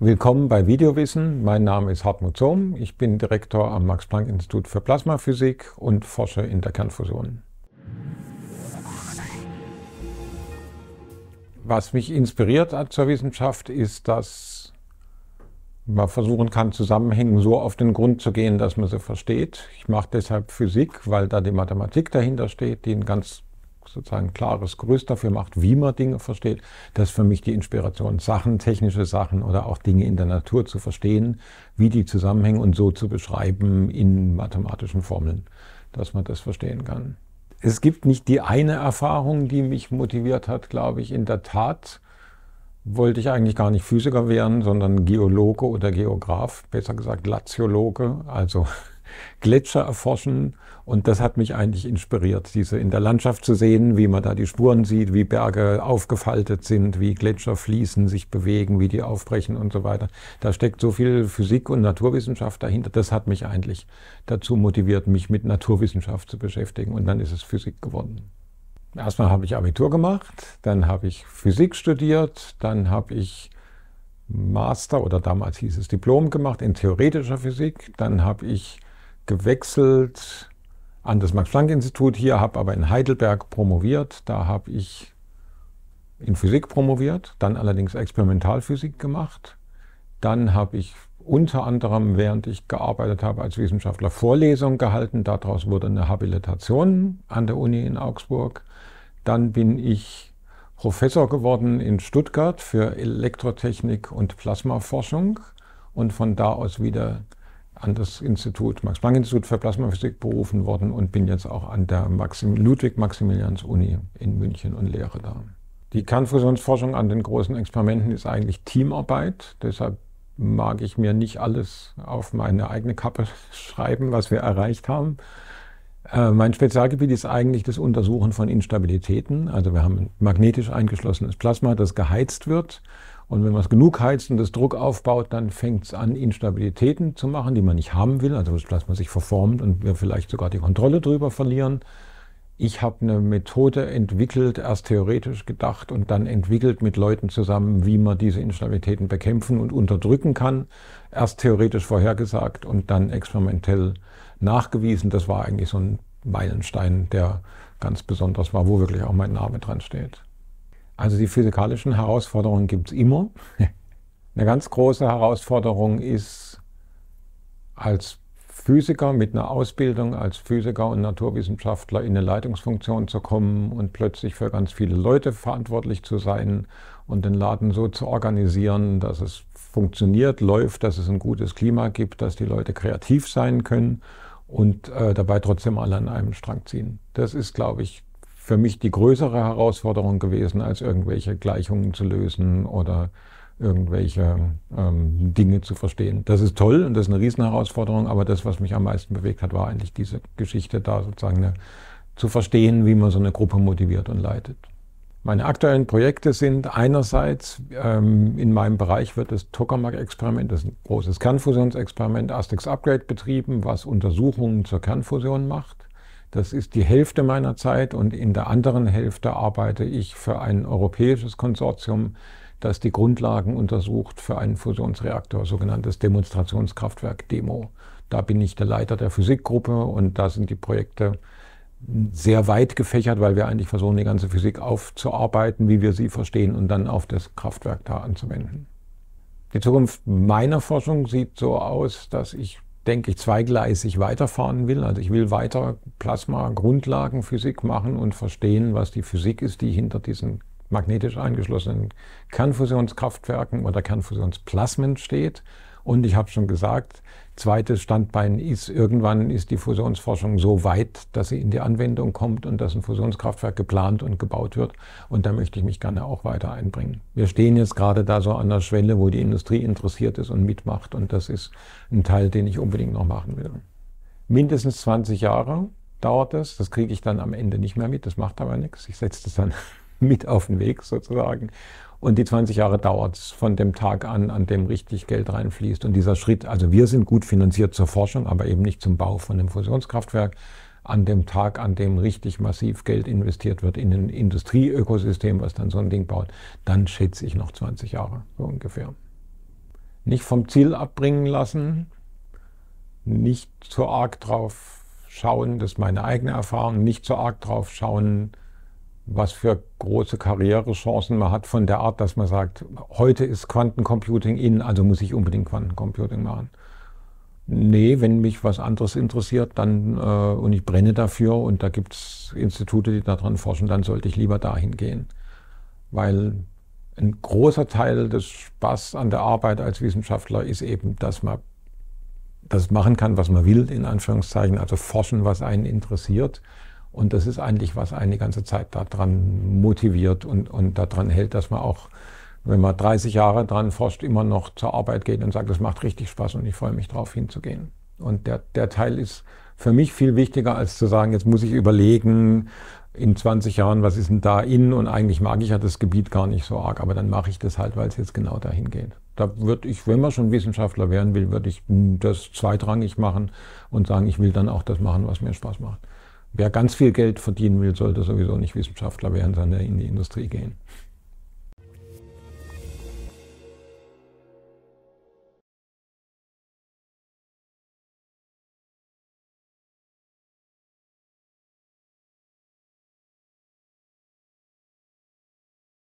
Willkommen bei Videowissen. Mein Name ist Hartmut Zohm. Ich bin Direktor am Max-Planck-Institut für Plasmaphysik und forsche in der Kernfusion. Was mich inspiriert hat zur Wissenschaft ist, dass man versuchen kann, Zusammenhängen so auf den Grund zu gehen, dass man sie versteht. Ich mache deshalb Physik, weil da die Mathematik dahinter steht, die ein ganz sozusagen klares Gerüst dafür macht, wie man Dinge versteht. Das ist für mich die Inspiration, Sachen, technische Sachen oder auch Dinge in der Natur zu verstehen, wie die zusammenhängen und so zu beschreiben in mathematischen Formeln, dass man das verstehen kann. Es gibt nicht die eine Erfahrung, die mich motiviert hat, glaube ich. In der Tat wollte ich eigentlich gar nicht Physiker werden, sondern Geologe oder Geograf, besser gesagt Laziologe, also Gletscher erforschen. Und das hat mich eigentlich inspiriert, diese in der Landschaft zu sehen, wie man da die Spuren sieht, wie Berge aufgefaltet sind, wie Gletscher fließen, sich bewegen, wie die aufbrechen und so weiter. Da steckt so viel Physik und Naturwissenschaft dahinter. Das hat mich eigentlich dazu motiviert, mich mit Naturwissenschaft zu beschäftigen. Und dann ist es Physik geworden. Erstmal habe ich Abitur gemacht, dann habe ich Physik studiert, dann habe ich Master oder damals hieß es Diplom gemacht in theoretischer Physik, dann habe ich gewechselt an das Max-Planck-Institut hier, habe aber in Heidelberg promoviert. Da habe ich in Physik promoviert, dann allerdings Experimentalphysik gemacht. Dann habe ich unter anderem, während ich gearbeitet habe als Wissenschaftler, Vorlesungen gehalten. Daraus wurde eine Habilitation an der Uni in Augsburg. Dann bin ich Professor geworden in Stuttgart für Elektrotechnik und Plasmaforschung und von da aus wieder an das Institut, Max-Planck-Institut für Plasmaphysik berufen worden und bin jetzt auch an der Maxim Ludwig-Maximilians-Uni in München und lehre da. Die Kernfusionsforschung an den großen Experimenten ist eigentlich Teamarbeit. Deshalb mag ich mir nicht alles auf meine eigene Kappe schreiben, was wir erreicht haben. Äh, mein Spezialgebiet ist eigentlich das Untersuchen von Instabilitäten. Also wir haben ein magnetisch eingeschlossenes Plasma, das geheizt wird und wenn man es genug heizt und das Druck aufbaut, dann fängt es an, Instabilitäten zu machen, die man nicht haben will. Also dass man sich verformt und wir vielleicht sogar die Kontrolle drüber verlieren. Ich habe eine Methode entwickelt, erst theoretisch gedacht und dann entwickelt mit Leuten zusammen, wie man diese Instabilitäten bekämpfen und unterdrücken kann. Erst theoretisch vorhergesagt und dann experimentell nachgewiesen. Das war eigentlich so ein Meilenstein, der ganz besonders war, wo wirklich auch mein Name dran steht. Also die physikalischen Herausforderungen gibt es immer. Eine ganz große Herausforderung ist als Physiker mit einer Ausbildung als Physiker und Naturwissenschaftler in eine Leitungsfunktion zu kommen und plötzlich für ganz viele Leute verantwortlich zu sein und den Laden so zu organisieren, dass es funktioniert, läuft, dass es ein gutes Klima gibt, dass die Leute kreativ sein können und äh, dabei trotzdem alle an einem Strang ziehen. Das ist, glaube ich, für mich die größere Herausforderung gewesen, als irgendwelche Gleichungen zu lösen oder irgendwelche ähm, Dinge zu verstehen. Das ist toll und das ist eine Riesenherausforderung, aber das, was mich am meisten bewegt hat, war eigentlich diese Geschichte da sozusagen eine, zu verstehen, wie man so eine Gruppe motiviert und leitet. Meine aktuellen Projekte sind einerseits ähm, in meinem Bereich wird das Tokamak-Experiment, das ist ein großes Kernfusionsexperiment, Astex Upgrade betrieben, was Untersuchungen zur Kernfusion macht. Das ist die Hälfte meiner Zeit und in der anderen Hälfte arbeite ich für ein europäisches Konsortium, das die Grundlagen untersucht für einen Fusionsreaktor, sogenanntes Demonstrationskraftwerk Demo. Da bin ich der Leiter der Physikgruppe und da sind die Projekte sehr weit gefächert, weil wir eigentlich versuchen, die ganze Physik aufzuarbeiten, wie wir sie verstehen und dann auf das Kraftwerk da anzuwenden. Die Zukunft meiner Forschung sieht so aus, dass ich denke ich, zweigleisig weiterfahren will. Also ich will weiter Plasma-Grundlagenphysik machen und verstehen, was die Physik ist, die hinter diesen magnetisch eingeschlossenen Kernfusionskraftwerken oder Kernfusionsplasmen steht. Und ich habe schon gesagt, zweites Standbein ist, irgendwann ist die Fusionsforschung so weit, dass sie in die Anwendung kommt und dass ein Fusionskraftwerk geplant und gebaut wird. Und da möchte ich mich gerne auch weiter einbringen. Wir stehen jetzt gerade da so an der Schwelle, wo die Industrie interessiert ist und mitmacht. Und das ist ein Teil, den ich unbedingt noch machen will. Mindestens 20 Jahre dauert es. Das kriege ich dann am Ende nicht mehr mit. Das macht aber nichts. Ich setze das dann mit auf den Weg sozusagen. Und die 20 Jahre dauert es von dem Tag an, an dem richtig Geld reinfließt. Und dieser Schritt, also wir sind gut finanziert zur Forschung, aber eben nicht zum Bau von einem Fusionskraftwerk. An dem Tag, an dem richtig massiv Geld investiert wird in ein Industrieökosystem, was dann so ein Ding baut, dann schätze ich noch 20 Jahre, so ungefähr. Nicht vom Ziel abbringen lassen, nicht zu arg drauf schauen, das ist meine eigene Erfahrung, nicht zu arg drauf schauen, was für große Karrierechancen man hat von der Art, dass man sagt, heute ist Quantencomputing in, also muss ich unbedingt Quantencomputing machen. Nee, wenn mich was anderes interessiert, dann äh, und ich brenne dafür und da gibt es Institute, die daran forschen, dann sollte ich lieber dahin gehen. Weil ein großer Teil des Spaßes an der Arbeit als Wissenschaftler ist eben, dass man das machen kann, was man will, in Anführungszeichen, also forschen, was einen interessiert. Und das ist eigentlich, was eine ganze Zeit daran motiviert und, und daran hält, dass man auch, wenn man 30 Jahre dran forscht, immer noch zur Arbeit geht und sagt, das macht richtig Spaß und ich freue mich drauf hinzugehen. Und der, der Teil ist für mich viel wichtiger, als zu sagen, jetzt muss ich überlegen, in 20 Jahren, was ist denn da in? Und eigentlich mag ich ja das Gebiet gar nicht so arg, aber dann mache ich das halt, weil es jetzt genau dahin geht. Da würde ich, wenn man schon Wissenschaftler werden will, würde ich das zweitrangig machen und sagen, ich will dann auch das machen, was mir Spaß macht. Wer ganz viel Geld verdienen will, sollte sowieso nicht Wissenschaftler werden, sondern in die Industrie gehen.